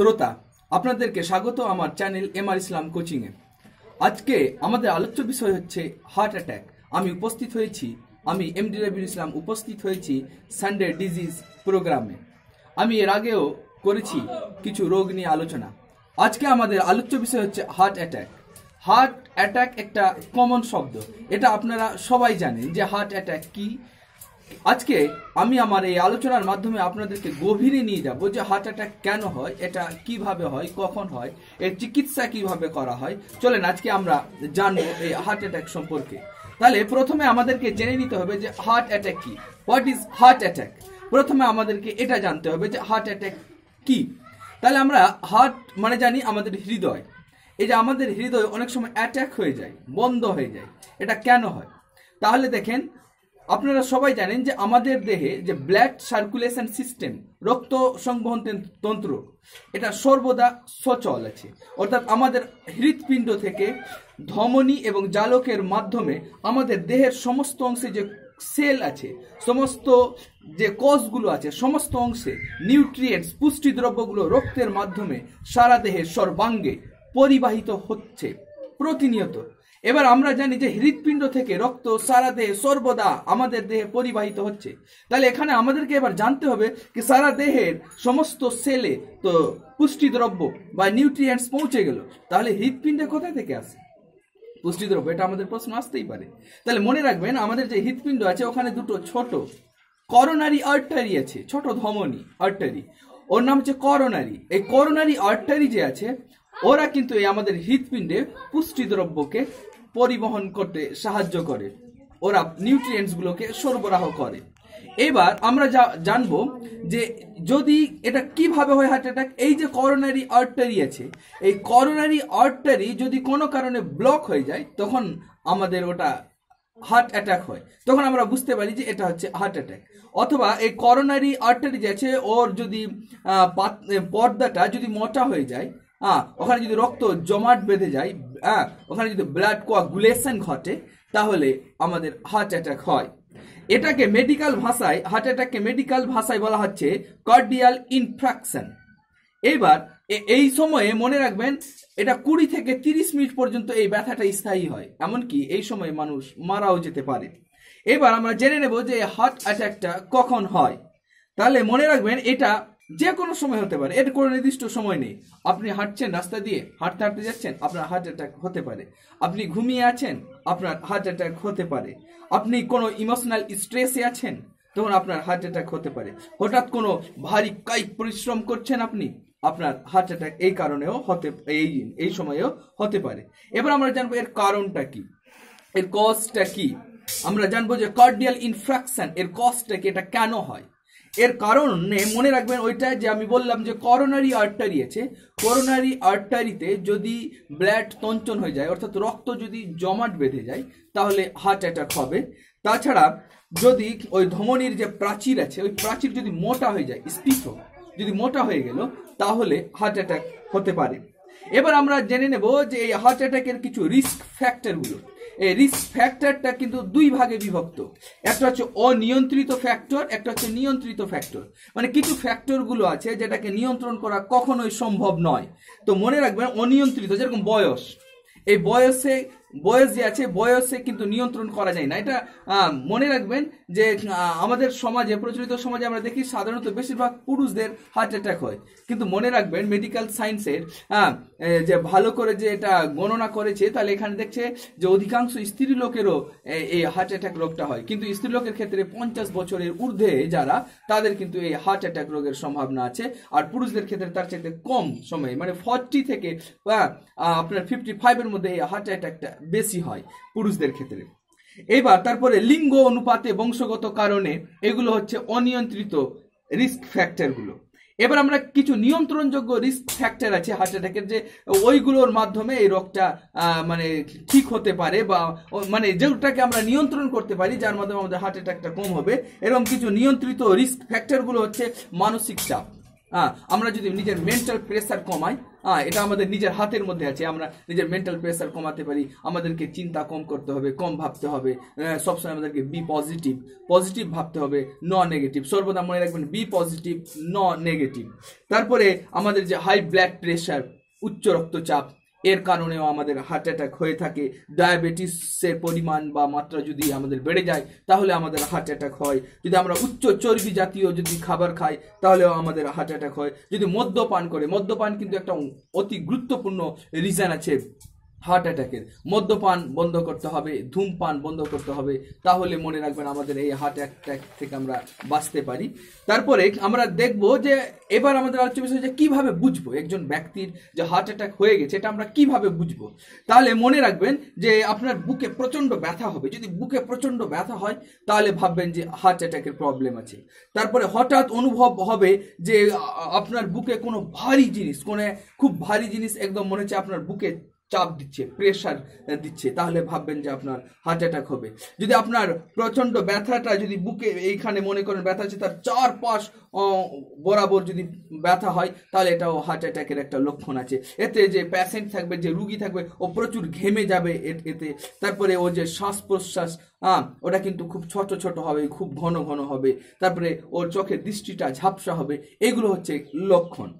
শ্রোতা আপনাদেরকে স্বাগত আমার চ্যানেল এম আর ইসলাম কোচিংয়ে আজকে আমাদের আলোচ্য বিষয় হচ্ছে হার্ট অ্যাট্যাক আমি উপস্থিত হয়েছি আমি এমডি রবিউল ইসলাম উপস্থিত হয়েছি সানডে ডিজিজ প্রোগ্রামে আমি এর আগেও করেছি কিছু রোগ নিয়ে আলোচনা আজকে আমাদের আলোচ্য বিষয় হচ্ছে হার্ট অ্যাট্যাক হার্ট অ্যাট্যাক একটা কমন শব্দ এটা আপনারা সবাই জানেন যে হার্ট অ্যাট্যাক কি আজকে আমি আমার এই আলোচনার মাধ্যমে আপনাদেরকে গভীরে নিয়ে যাব যে হার্ট অ্যাটাক কেন হয় এটা কিভাবে হয় কখন হয় এর চিকিৎসা কিভাবে করা হয় চলেন আজকে আমরা জানবো এই হার্ট অ্যাটাক সম্পর্কে তাহলে প্রথমে আমাদেরকে জেনে নিতে হবে যে হার্ট অ্যাটাক কি হোয়াট ইজ হার্ট অ্যাটাক প্রথমে আমাদেরকে এটা জানতে হবে যে হার্ট অ্যাটাক কি তাহলে আমরা হার্ট মানে জানি আমাদের হৃদয় এই যে আমাদের হৃদয় অনেক সময় অ্যাট্যাক হয়ে যায় বন্ধ হয়ে যায় এটা কেন হয় তাহলে দেখেন আপনারা সবাই জানেন যে আমাদের দেহে যে ব্লাড সার্কুলেশন সিস্টেম রক্ত সংবহন তন্ত্র এটা সর্বদা সচল আছে অর্থাৎ আমাদের হৃৎপিণ্ড থেকে ধমনী এবং জালকের মাধ্যমে আমাদের দেহের সমস্ত অংশে যে সেল আছে সমস্ত যে কষগুলো আছে সমস্ত অংশে নিউট্রিয়েন্টস পুষ্টিদ্রব্যগুলো রক্তের মাধ্যমে সারা দেহের সর্বাঙ্গে পরিবাহিত হচ্ছে প্রতিনিয়ত এবার আমরা জানি যে হৃৎপিণ্ড থেকে রক্ত সারা দেহে সর্বদা আমাদের দেহে পরিবাহিত হচ্ছে তাহলে এখানে আমাদেরকে এবার জানতে হবে কি সারা দেহের সমস্ত সেলে তো পুষ্টিদ্রব্য বা নিউট্রিয়েন্টস পৌঁছে গেল তাহলে হৃৎপিণ্ডে কোথায় থেকে আসে পুষ্টিদ্রব্য এটা আমাদের প্রশ্ন আসতেই পারে তাহলে মনে রাখবেন আমাদের যে হৃৎপিণ্ড আছে ওখানে দুটো ছোট করোনারি আর্টারি আছে ছোট ধমনী আর্টারি ওর নাম হচ্ছে করোনারি এই করোনারি আর্টারি যে আছে ওরা কিন্তু এই আমাদের হৃৎপিণ্ডে পুষ্টিদ্রব্যকে পরিবহন করতে সাহায্য করে ওরা নিউট্রিয়েন্টসগুলোকে সরবরাহ করে এবার আমরা জানবো যে যদি এটা কিভাবে হয় হার্ট অ্যাটাক এই যে করোনারি অর্টারি আছে এই করোনারি অর্টারি যদি কোনো কারণে ব্লক হয়ে যায় তখন আমাদের ওটা হার্ট অ্যাটাক হয় তখন আমরা বুঝতে পারি যে এটা হচ্ছে হার্ট অ্যাটাক অথবা এই করোনারি অর্টারি যে আছে ওর যদি পর্দাটা যদি মোটা হয়ে যায় হ্যাঁ ওখানে যদি রক্ত জমাট বেঁধে যায় হ্যাঁ ওখানে যদি ব্লাড কোয়াগুলেশন ঘটে তাহলে আমাদের হার্ট অ্যাটাক হয় এটাকে মেডিকেল ভাষায় হার্ট অ্যাটাককে মেডিকেল ভাষায় বলা হচ্ছে কার্ডিয়াল ইনফ্রাকশন এইবার এই সময়ে মনে রাখবেন এটা কুড়ি থেকে তিরিশ মিনিট পর্যন্ত এই ব্যথাটা স্থায়ী হয় এমনকি এই সময়ে মানুষ মারাও যেতে পারে এবার আমরা জেনে নেব যে হার্ট অ্যাটাকটা কখন হয় তাহলে মনে রাখবেন এটা যে কোনো সময় হতে পারে এর কোনো নির্দিষ্ট সময় নেই আপনি হাঁটছেন রাস্তা দিয়ে হাঁটতে হাঁটতে যাচ্ছেন আপনার হার্ট অ্যাটাক হতে পারে আপনি ঘুমিয়ে আছেন আপনার হার্ট অ্যাটাক হতে পারে আপনি কোনো ইমোশনাল স্ট্রেসে আছেন তখন আপনার হার্ট অ্যাটাক হতে পারে হঠাৎ কোনো ভারী কায়িক পরিশ্রম করছেন আপনি আপনার হার্ট অ্যাটাক এই কারণেও হতে এই এই সময়েও হতে পারে এবার আমরা জানবো এর কারণটা কি এর কজটা কি আমরা জানবো যে কার্ডিয়াল ইনফ্রাকশন এর কজটা কি এটা কেন হয় এর কারণে মনে রাখবেন ওইটা যে আমি বললাম যে করোনারি আর্টারি আছে করোনারি আর্টারিতে যদি ব্ল্যাড তঞ্চন হয়ে যায় অর্থাৎ রক্ত যদি জমাট বেঁধে যায় তাহলে হার্ট অ্যাটাক হবে তাছাড়া যদি ওই ধমনির যে প্রাচীর আছে ওই প্রাচীর যদি মোটা হয়ে যায় স্পিথ যদি মোটা হয়ে গেল তাহলে হার্ট অ্যাটাক হতে পারে এবার আমরা জেনে নেব যে এই হার্ট অ্যাটাকের কিছু রিস্ক ফ্যাক্টরগুলো এই রিস্ক ফ্যাক্টরটা কিন্তু দুই ভাগে বিভক্ত একটা হচ্ছে অনিয়ন্ত্রিত ফ্যাক্টর একটা হচ্ছে নিয়ন্ত্রিত ফ্যাক্টর মানে কিছু ফ্যাক্টরগুলো আছে যেটাকে নিয়ন্ত্রণ করা কখনোই সম্ভব নয় তো মনে রাখবেন অনিয়ন্ত্রিত যেরকম বয়স এই বয়সে বয়স যে আছে বয়সে কিন্তু নিয়ন্ত্রণ করা যায় না এটা মনে রাখবেন যে আমাদের সমাজে প্রচলিত সমাজে আমরা দেখি সাধারণত বেশিরভাগ পুরুষদের হার্ট অ্যাটাক হয় কিন্তু মনে রাখবেন মেডিকেল সায়েন্সের যে ভালো করে যে এটা গণনা করেছে তাহলে এখানে দেখছে যে অধিকাংশ স্ত্রী লোকেরও এই হার্ট অ্যাটাক রোগটা হয় কিন্তু স্ত্রী লোকের ক্ষেত্রে পঞ্চাশ বছরের ঊর্ধ্বে যারা তাদের কিন্তু এই হার্ট অ্যাটাক রোগের সম্ভাবনা আছে আর পুরুষদের ক্ষেত্রে তার চাইতে কম সময়ে মানে ফর্টি থেকে আপনার ফিফটি ফাইভের মধ্যে এই হার্ট অ্যাটাকটা বেশি হয় পুরুষদের ক্ষেত্রে এবার তারপরে লিঙ্গ অনুপাতে বংশগত কারণে এগুলো হচ্ছে অনিয়ন্ত্রিত রিস্ক ফ্যাক্টরগুলো এবার আমরা কিছু নিয়ন্ত্রণযোগ্য রিস্ক ফ্যাক্টর আছে হার্ট অ্যাটাকের যে ওইগুলোর মাধ্যমে এই রোগটা মানে ঠিক হতে পারে বা মানে যেটাকে আমরা নিয়ন্ত্রণ করতে পারি যার মাধ্যমে আমাদের হার্ট অ্যাটাকটা কম হবে এরকম কিছু নিয়ন্ত্রিত রিস্ক ফ্যাক্টরগুলো হচ্ছে মানসিক চাপ হ্যাঁ, আমরা যদি নিজের মেন্টাল প্রেসার কমাই হ্যাঁ, এটা আমাদের নিজের হাতের মধ্যে আছে আমরা নিজের মেন্টাল প্রেসার কমাতে পারি আমাদেরকে চিন্তা কম করতে হবে কম ভাবতে হবে হ্যাঁ, সবসময় আমাদেরকে বি পজিটিভ পজিটিভ ভাবতে হবে ন নেগেটিভ সর্বদা মনে রাখবেন বি পজিটিভ ন নেগেটিভ তারপরে আমাদের যে হাই ব্লাড প্রেশার উচ্চ রক্তচাপ এর কারণেও আমাদের হার্ট অ্যাটাক হয়ে থাকে ডায়াবেটিসের পরিমাণ বা মাত্রা যদি আমাদের বেড়ে যায় তাহলে আমাদের হার্ট অ্যাটাক হয় যদি আমরা উচ্চ চর্বি জাতীয় যদি খাবার খাই তাহলেও আমাদের হার্ট অ্যাটাক হয় যদি মদ্যপান করে মদ্যপান কিন্তু একটা অতি গুরুত্বপূর্ণ রিজন আছে হার্ট অ্যাটাকের মদ্যপান বন্ধ করতে হবে ধূমপান বন্ধ করতে হবে তাহলে মনে রাখবেন আমাদের এই হার্ট অ্যাটাক থেকে আমরা বাঁচতে পারি তারপরে আমরা দেখব যে এবার আমাদের আলোচ্য বিষয় যে কীভাবে বুঝবো একজন ব্যক্তির যে হার্ট অ্যাটাক হয়ে গেছে এটা আমরা কিভাবে বুঝবো তাহলে মনে রাখবেন যে আপনার বুকে প্রচণ্ড ব্যথা হবে যদি বুকে প্রচণ্ড ব্যথা হয় তাহলে ভাববেন যে হার্ট অ্যাটাকের প্রবলেম আছে তারপরে হঠাৎ অনুভব হবে যে আপনার বুকে কোনো ভারী জিনিস কোনো খুব ভারী জিনিস একদম মনে হচ্ছে আপনার বুকে চাপ দিচ্ছে প্রেশার দিচ্ছে তাহলে ভাববেন যে আপনার হার্ট অ্যাটাক হবে যদি আপনার প্রচণ্ড ব্যথাটা যদি বুকে এইখানে মনে করেন ব্যথা আছে তার চার পাশ বরাবর যদি ব্যথা হয় তাহলে এটাও হার্ট অ্যাটাকের একটা লক্ষণ আছে এতে যে প্যাশেন্ট থাকবে যে রুগী থাকবে ও প্রচুর ঘেমে যাবে এতে তারপরে ও যে শ্বাস প্রশ্বাস হ্যাঁ ওটা কিন্তু খুব ছোট ছোট হবে খুব ঘন ঘন হবে তারপরে ওর চোখের দৃষ্টিটা ঝাপসা হবে এগুলো হচ্ছে লক্ষণ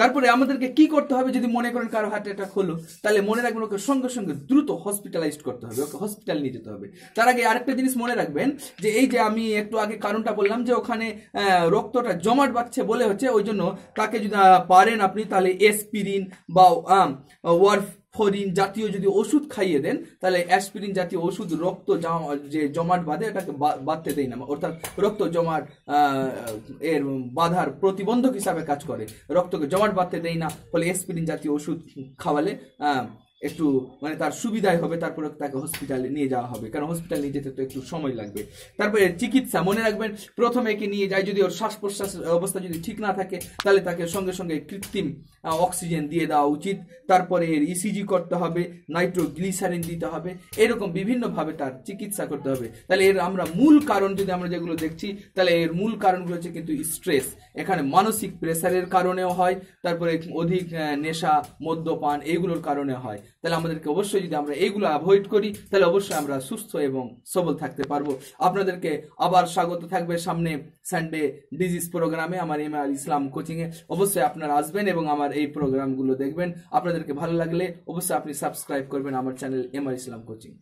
তারপরে আমাদেরকে কি করতে হবে যদি মনে করেন কারো হার্ট অ্যাটাক হলো তাহলে মনে রাখবেন ওকে সঙ্গে সঙ্গে দ্রুত হসপিটালাইজড করতে হবে ওকে হসপিটাল নিয়ে যেতে হবে তার আগে আরেকটা জিনিস মনে রাখবেন যে এই যে আমি একটু আগে কারণটা বললাম যে ওখানে রক্তটা জমাট বাঁচছে বলে হচ্ছে ওই জন্য তাকে যদি পারেন আপনি তাহলে এসপিরিন বা ওয়ার্ফ ফরিন জাতীয় যদি ওষুধ খাইয়ে দেন তাহলে অ্যাসপিরিন জাতীয় ওষুধ রক্ত যে জমাট বাঁধে এটাকে বাঁধতে দেয় না অর্থাৎ রক্ত জমাট এর বাধার প্রতিবন্ধক হিসাবে কাজ করে রক্তকে জমাট বাঁধতে দেয় না ফলে অ্যাসপিরিন জাতীয় ওষুধ খাওয়ালে একটু মানে তার সুবিধাই হবে তারপরে তাকে হসপিটালে নিয়ে যাওয়া হবে কারণ হসপিটাল নিয়ে যেতে তো একটু সময় লাগবে তারপরে চিকিৎসা মনে রাখবেন প্রথমে একে নিয়ে যায় যদি ওর শ্বাস প্রশ্বাস অবস্থা যদি ঠিক না থাকে তাহলে তাকে সঙ্গে সঙ্গে কৃত্রিম অক্সিজেন দিয়ে দেওয়া উচিত তারপরে এর ইসিজি e করতে হবে নাইট্রোগ্লিসারিন দিতে হবে এরকম বিভিন্নভাবে তার চিকিৎসা করতে হবে তাহলে এর আমরা মূল কারণ যদি আমরা যেগুলো দেখছি তাহলে এর মূল কারণগুলো হচ্ছে কিন্তু স্ট্রেস এখানে মানসিক প্রেসারের কারণেও হয় তারপরে অধিক নেশা মদ্যপান এগুলোর কারণে হয় তাহলে আমাদেরকে অবশ্যই যদি আমরা এইগুলো অ্যাভয়েড করি তাহলে অবশ্যই আমরা সুস্থ এবং সবল থাকতে পারবো আপনাদেরকে আবার স্বাগত থাকবে সামনে সানডে ডিজিজ প্রোগ্রামে আমার এম আর ইসলাম কোচিংয়ে অবশ্যই আপনারা আসবেন এবং আমার এই প্রোগ্রামগুলো দেখবেন আপনাদেরকে ভালো লাগলে অবশ্যই আপনি সাবস্ক্রাইব করবেন আমার channel M R Islam coaching